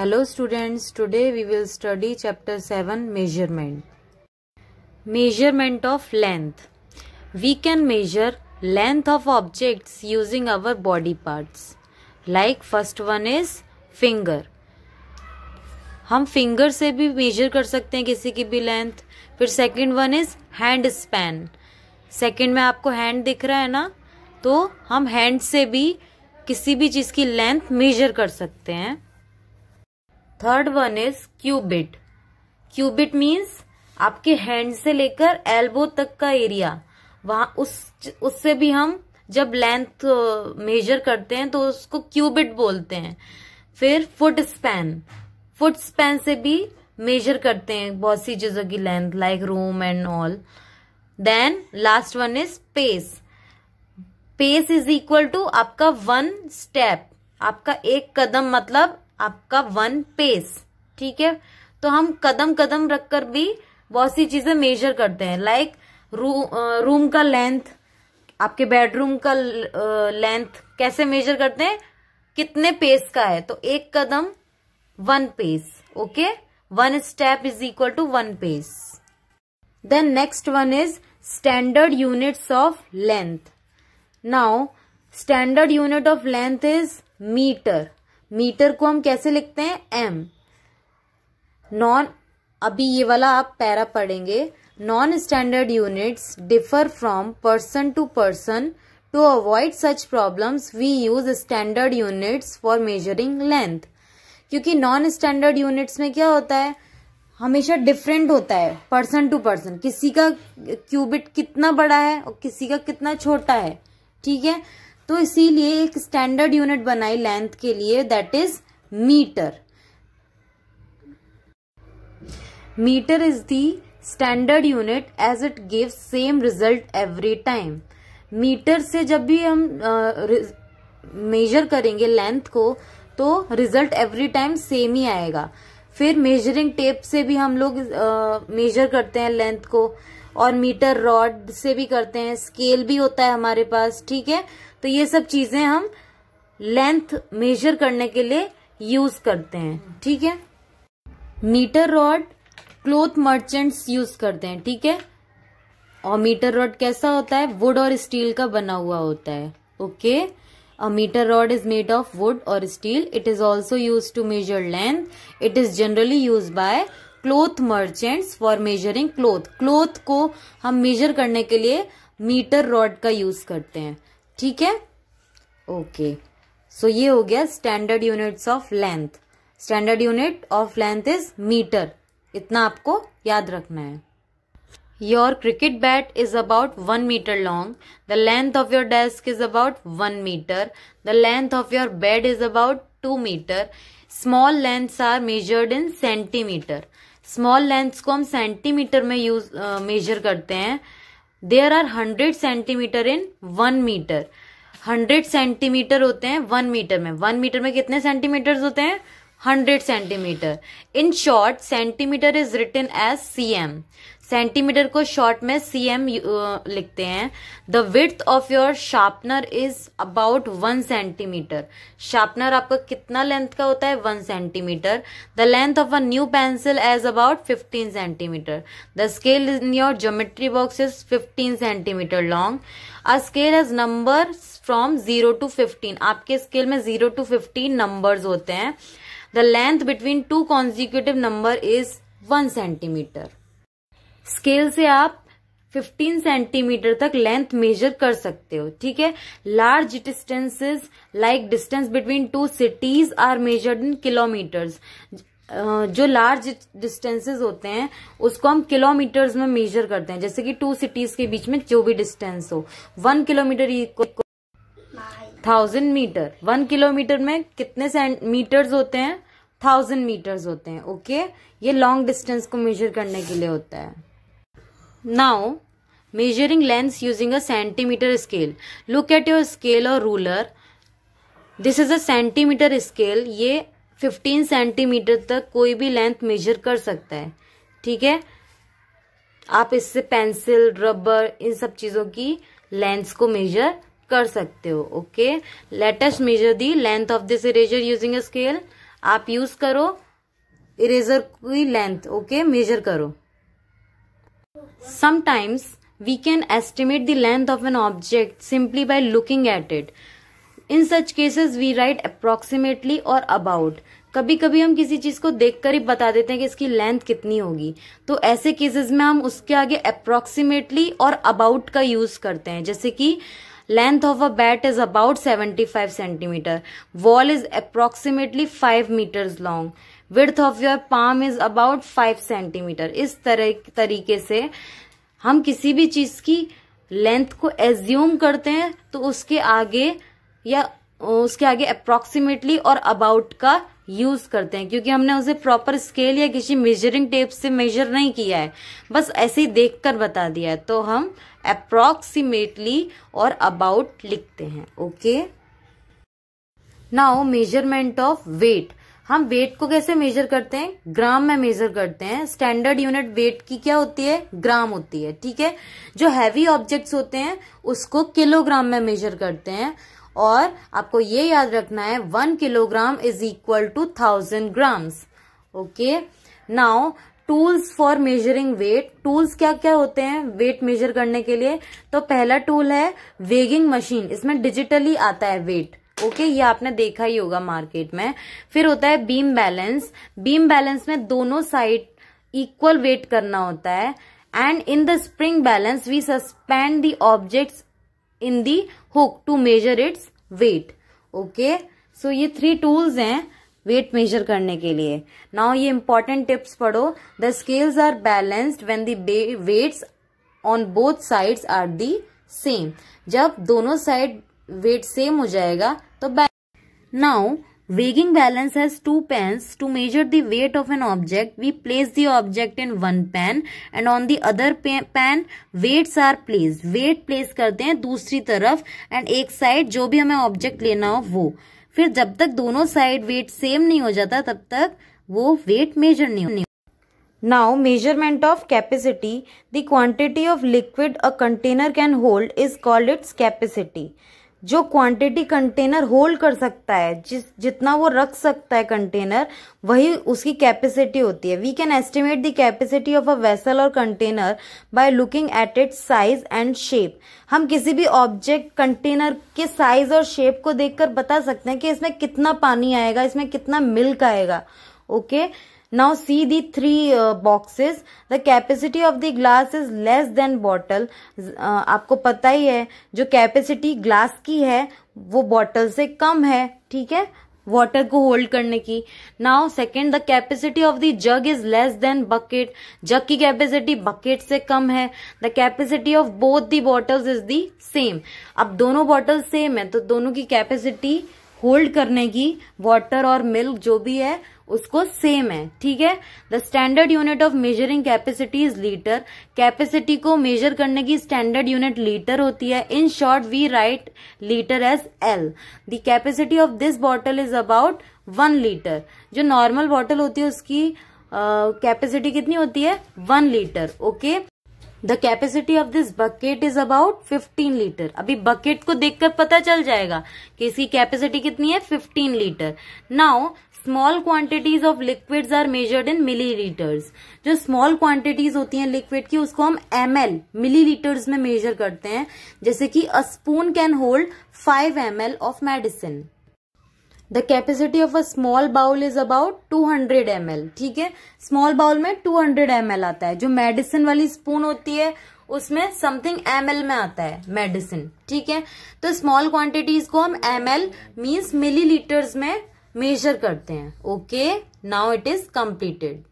Hello students today we will study chapter seven measurement measurement of length we can measure length of objects using our body parts like first one is finger हम finger से भी major कर सकते हैं किसी की भी length फिर second one is hand span second में आपको हैंड दिख रहा है ना तो हम हैंड से भी किसी भी चीज की लेंथ मेजर कर सकते हैं third one is cubit cubit means आपके हैंड से लेकर एल्बो तक का एरिया वहां उस उससे भी हम जब लेंथ मेजर करते हैं तो उसको क्यूबिट बोलते हैं फिर फुट स्पैन फुट स्पैन से भी मेजर करते हैं बहुत सी चीजों की length like room and all then last one is pace pace is equal to आपका वन स्टेप आपका एक कदम मतलब आपका वन पेस ठीक है तो हम कदम कदम रखकर भी बहुत सी चीजें मेजर करते हैं लाइक रू, रूम का लेंथ आपके बेडरूम का लेंथ कैसे मेजर करते हैं कितने पेस का है तो एक कदम one pace okay one step is equal to one pace then next one is standard units of length now standard unit of length is metre metre को हम कैसे लिखते हैं एम नॉन अभी ये वाला आप पैरा पढ़ेंगे non standard units differ from person to person to avoid such problems we use standard units for measuring length क्योंकि नॉन स्टैंडर्ड यूनिट्स में क्या होता है हमेशा डिफरेंट होता है पर्सन टू पर्सन किसी का क्यूबिट कितना बड़ा है और किसी का कितना छोटा है ठीक है तो इसीलिए एक स्टैंडर्ड यूनिट बनाई लेंथ के लिए that is metre metre is the standard unit as it give same result every time metre से जब भी हम मेजर uh, करेंगे लेंथ को तो रिजल्ट एवरी टाइम सेम ही आएगा फिर मेजरिंग टेप से भी हम लोग मेजर uh, करते हैं लेंथ को और मीटर रॉड से भी करते हैं स्केल भी होता है हमारे पास ठीक है तो ये सब चीजें हम लेंथ मेजर करने के लिए यूज करते हैं ठीक है metre rod cloth merchants use करते हैं ठीक है और मीटर रॉड कैसा होता है वुड और स्टील का बना हुआ होता है okay a metre rod is made of wood और steel it is also use to measure length it is generally use by cloth merchants for measuring cloth cloth को हम मेजर करने के लिए मीटर रॉड का यूज करते हैं ठीक है ओके सो ये हो गया standard units of length standard unit of length is metre इतना आपको याद रखना है your cricket bat is about one metre long the length of your desk is about one metre the length of your bed is about two metre small lengths are measured in centimetre small lengths को हम centimetre में use measure uh, करते हैं there are hundred centimetre in one metre hundred centimetre होते हैं one metre में one metre में कितने सेंटीमीटर होते हैं 100 centimetre in short centimetre is written as C M centimetre को शॉर्ट में सी एम uh, लिखते हैं the width of your sharpener is about one centimetre sharpener आपका कितना लेंथ का होता है one centimetre the length of a new pencil is about fifteen centimetre the scale in your geometry box is fifteen centimetre long a scale has number from zero to fifteen आपके scale में zero to fifteen numbers होते हैं the length between two consecutive number is one centimetre scale से आप 15 centimetre तक length major कर सकते हो ठीक है large distances like distance between two cities are measured in kilometres जो लार्ज डिस्टेंसेज होते हैं उसको हम किलोमीटर्स में मेजर करते हैं जैसे कि टू सिटीज के बीच में जो भी डिस्टेंस हो one kilometre thousand metre one kilometre में कितने मीटर्स होते हैं थाउजेंड मीटर्स होते हैं ओके ये लॉन्ग डिस्टेंस को मेजर करने के लिए होता है now measuring lengths using a centimetre scale look at your scale और ruler this is a centimetre scale ये फिफ्टीन सेंटीमीटर तक कोई भी लेंथ मेजर कर सकता है ठीक है आप इससे पेंसिल रबर इन सब चीज़ों की लेंथ को मेजर कर सकते हो okay let's measure the length of this eraser using a scale आप यूज करो इरेजर की लेंथ ओके मेजर करो sometimes we can estimate the length of an object simply by looking at it in such cases we write approximately और about कभी कभी हम किसी चीज को देखकर ही बता देते हैं कि इसकी लेंथ कितनी होगी तो ऐसे केसेस में हम उसके आगे अप्रोक्सीमेटली और अबाउट का यूज करते हैं जैसे कि length of a bat is about 75 centimeter wall is approximately 5 meters long width of your palm is about 5 centimeter इस तरह तरीके से हम किसी भी चीज की लेंथ को एज्यूम करते हैं तो उसके आगे या उसके आगे अप्रोक्सीमेटली और अबाउट का यूज करते हैं क्योंकि हमने उसे प्रॉपर स्केल या किसी मेजरिंग टेप से मेजर नहीं किया है बस ऐसे ही देखकर बता दिया है तो हम अप्रॉक्सीमेटली और अबाउट लिखते हैं okay now measurement of weight हम वेट को कैसे मेजर करते हैं ग्राम में मेजर करते हैं स्टैंडर्ड यूनिट वेट की क्या होती है ग्राम होती है ठीक है जो हैवी ऑब्जेक्ट्स होते हैं उसको किलोग्राम में मेजर करते हैं और आपको ये याद रखना है one kilogram is equal to thousand grams okay now tools for measuring weight tools क्या क्या होते हैं वेट मेजर करने के लिए तो पहला टूल है वेगिंग मशीन इसमें डिजिटली आता है वेट ओके okay, ये आपने देखा ही होगा मार्केट में फिर होता है बीम बैलेंस बीम बैलेंस में दोनों साइड इक्वल वेट करना होता है and in the spring balance we suspend the objects in the hook to measure its weight okay so ये थ्री टूल्स हैं वेट मेजर करने के लिए नाउ ये इंपॉर्टेंट टिप्स पढ़ो the scales are balanced when the weights on both sides are the same जब दोनों side weight same हो जाएगा तो now weighing balance has two pans to measure the weight of an object we place the object in one pan and on the other pan weights are place weight place करते हैं दूसरी तरफ and एक side जो भी हमें object लेना हो वो फिर जब तक दोनों साइड वेट सेम नहीं हो जाता तब तक वो वेट मेजर नहीं होने now measurement of capacity the quantity of liquid a container can hold is called its capacity जो क्वांटिटी कंटेनर होल्ड कर सकता है जिस जितना वो रख सकता है कंटेनर वही उसकी कैपेसिटी होती है we can estimate the capacity of a vessel और container by looking at its size and shape हम किसी भी ऑब्जेक्ट कंटेनर के साइज और शेप को देखकर बता सकते हैं कि इसमें कितना पानी आएगा इसमें कितना मिल्क आएगा okay okay? Now see the three uh, boxes. The capacity of the glass is less than bottle. Uh, आपको पता ही है जो capacity glass की है वो bottle से कम है ठीक है वाटर को होल्ड करने की now second the capacity of the jug is less than bucket jug की कैपेसिटी बकेट से कम है the capacity of both the bottles is the same अब दोनों बॉटल सेम है तो दोनों की कैपेसिटी होल्ड करने की वाटर और मिल्क जो भी है उसको सेम है ठीक है the standard unit of measuring capacity is litre capacity को मेजर करने की स्टैंडर्ड यूनिट लीटर होती है in short we write litre as L the capacity of this bottle is about one litre जो नॉर्मल बॉटल होती है उसकी capacity uh, कितनी होती है one litre okay the capacity of this bucket is about 15 litre अभी bucket को देखकर पता चल जाएगा कि इसकी कैपेसिटी कितनी है 15 litre now small quantities of liquids are measured in millilitres जो स्मॉल क्वांटिटीज होती हैं लिक्विड की उसको हम एम एल मिली लीटर्स में मेजर करते हैं जैसे कि a spoon can hold five M L of medicine the capacity of a small bowl is about 200 M ठीक है स्मॉल बाउल में 200 एम आता है जो मेडिसिन वाली स्पून होती है उसमें समथिंग एम में आता है मेडिसिन ठीक है तो स्मॉल क्वांटिटीज को हम एम एल मीन्स मिलीलीटर्स में मेजर करते हैं okay now it is completed